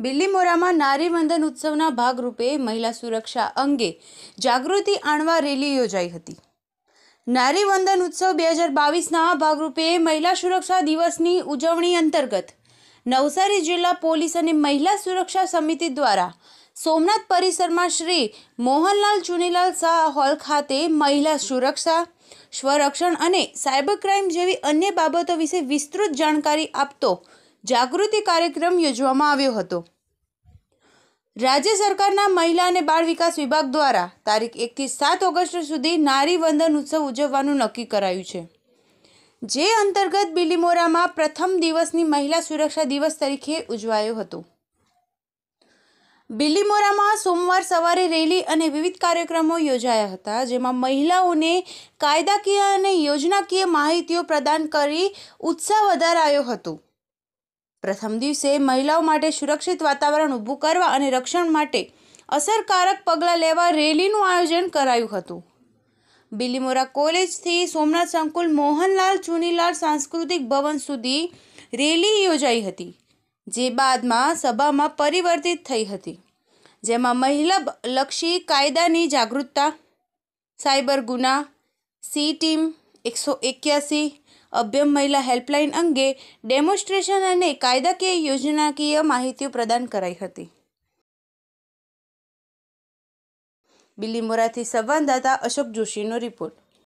બિલ્લીમોરામાં નારીવંદન ઉત્સવના ભાગરૂપે મહિલા સુરક્ષા અંગે જાગૃતિ આણવા રેલી યોજાઈ હતી નારીવંદન ઉત્સવ બે હજાર બાવીસના ભાગરૂપે મહિલા સુરક્ષા દિવસની ઉજવણી અંતર્ગત નવસારી જિલ્લા પોલીસ અને મહિલા સુરક્ષા સમિતિ દ્વારા સોમનાથ પરિસરમાં શ્રી મોહનલાલ ચુનીલાલ શાહ હોલ ખાતે મહિલા સુરક્ષા સ્વરક્ષણ અને સાયબર ક્રાઇમ જેવી અન્ય બાબતો વિશે વિસ્તૃત જાણકારી આપતો જાગૃતિ કાર્યક્રમ યોજવામાં આવ્યો હતો રાજ્ય સરકારના મહિલા અને બાળ વિકાસ વિભાગ દ્વારા તારીખ એકથી સાત ઓગસ્ટ સુધી નારી વંદન ઉત્સવ ઉજવવાનું નક્કી કરાયું છે જે અંતર્ગત બિલીમોરામાં પ્રથમ દિવસની મહિલા સુરક્ષા દિવસ તરીકે ઉજવાયો હતો બિલીમોરામાં સોમવાર સવારે રેલી અને વિવિધ કાર્યક્રમો યોજાયા હતા જેમાં મહિલાઓને કાયદાકીય અને યોજનાકીય માહિતીઓ પ્રદાન કરી ઉત્સાહ વધારાયો હતો પ્રથમ દિવસે મહિલાઓ માટે સુરક્ષિત વાતાવરણ ઊભું કરવા અને રક્ષણ માટે અસરકારક પગલાં લેવા રેલીનું આયોજન કરાયું હતું બિલીમોરા કોલેજથી સોમનાથ સંકુલ મોહનલાલ ચુનીલાલ સાંસ્કૃતિક ભવન સુધી રેલી યોજાઈ હતી જે બાદમાં સભામાં પરિવર્તિત થઈ હતી જેમાં મહિલા લક્ષી કાયદાની જાગૃતતા સાયબર ગુના સી ટીમ એકસો એક્યાસી અભ્યમ મહિલા હેલ્પલાઇન અંગે ડેમોન્સ્ટ્રેશન અને કાયદાકીય યોજનાકીય માહિતીઓ પ્રદાન કરાઈ હતી બિલીમોરાથી સંવાદદાતા અશોક જોશીનો રિપોર્ટ